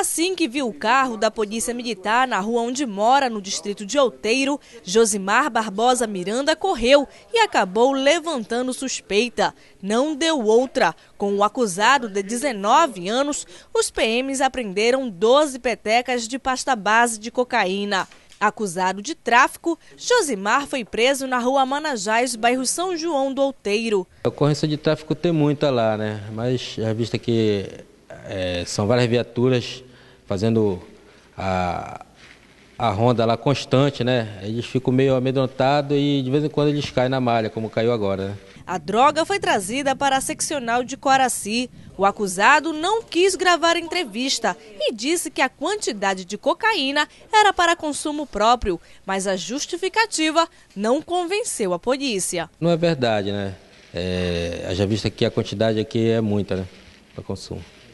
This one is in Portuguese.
Assim que viu o carro da Polícia Militar na rua onde mora, no distrito de Outeiro, Josimar Barbosa Miranda correu e acabou levantando suspeita. Não deu outra. Com o acusado de 19 anos, os PMs apreenderam 12 petecas de pasta base de cocaína. Acusado de tráfico, Josimar foi preso na rua Manajás, bairro São João do Outeiro. A ocorrência de tráfico tem muita lá, né? Mas, à vista que é, são várias viaturas fazendo a, a ronda lá constante, né? Eles ficam meio amedrontados e de vez em quando eles caem na malha, como caiu agora, né? A droga foi trazida para a seccional de Coraci. O acusado não quis gravar entrevista e disse que a quantidade de cocaína era para consumo próprio, mas a justificativa não convenceu a polícia. Não é verdade, né? É, já visto que a quantidade aqui é muita, né? Para consumo.